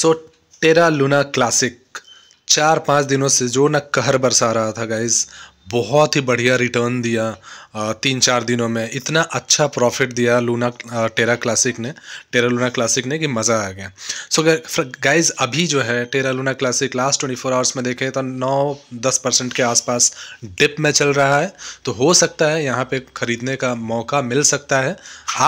सो टेरा Luna classic चार पाँच दिनों से जो ना कहर बरसा रहा था गाइज बहुत ही बढ़िया रिटर्न दिया तीन चार दिनों में इतना अच्छा प्रॉफिट दिया लूना टेरा क्लासिक ने टेरा लूना क्लासिक ने कि मज़ा आ गया सो so, गाइज अभी जो है Terra Luna Classic last twenty four hours में देखें तो नौ दस परसेंट के आसपास डिप में चल रहा है तो हो सकता है यहाँ पे ख़रीदने का मौका मिल सकता है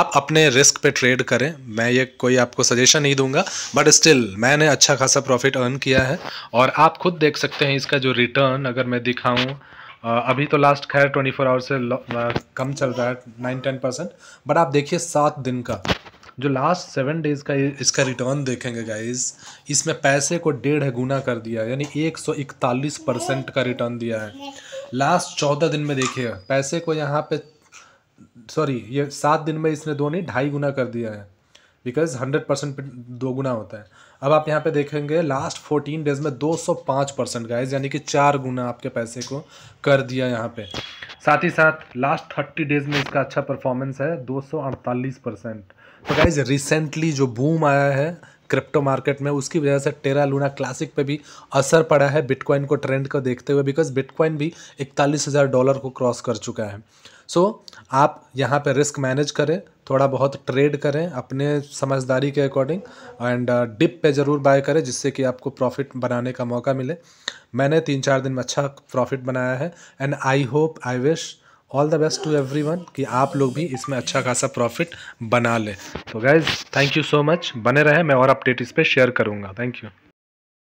आप अपने रिस्क पर ट्रेड करें मैं ये कोई आपको सजेशन नहीं दूंगा बट स्टिल मैंने अच्छा खासा प्रॉफिट अर्न किया है और आप खुद देख सकते हैं इसका जो रिटर्न अगर मैं दिखाऊँ अभी तो लास्ट खैर 24 आवर्स से कम चल रहा है नाइन टेन परसेंट बट आप देखिए सात दिन का जो लास्ट सेवन डेज का इसका रिटर्न देखेंगे गाइज इसमें पैसे को डेढ़ गुना कर दिया है यानी एक सौ इकतालीस परसेंट का रिटर्न दिया है लास्ट चौदह दिन में देखिए पैसे को यहाँ पे सॉरी ये सात दिन में इसने दो नहीं ढाई गुना कर दिया है बिकॉज हंड्रेड परसेंट दो गुना होता है अब आप यहाँ पे देखेंगे लास्ट फोर्टीन डेज में दो सौ पाँच परसेंट गाइज यानी कि चार गुना आपके पैसे को कर दिया यहाँ पे साथ ही साथ लास्ट थर्टी डेज में इसका अच्छा परफॉर्मेंस है दो सौ अड़तालीस परसेंट तो गाइज रिसेंटली जो बूम आया है क्रिप्टो मार्केट में उसकी वजह से टेरा लूना क्लासिक पे भी असर पड़ा है बिटकॉइन को ट्रेंड को देखते हुए बिकॉज बिटकॉइन भी इकतालीस हज़ार डॉलर को क्रॉस कर चुका है सो so, आप यहाँ पे रिस्क मैनेज करें थोड़ा बहुत ट्रेड करें अपने समझदारी के अकॉर्डिंग एंड uh, डिप पे ज़रूर बाय करें जिससे कि आपको प्रॉफिट बनाने का मौका मिले मैंने तीन चार दिन में अच्छा प्रॉफिट बनाया है and I hope I wish all the best to everyone कि आप लोग भी इसमें अच्छा खासा प्रॉफिट बना लें तो guys thank you so much बने रहें मैं और अपडेट इस पर शेयर करूँगा थैंक यू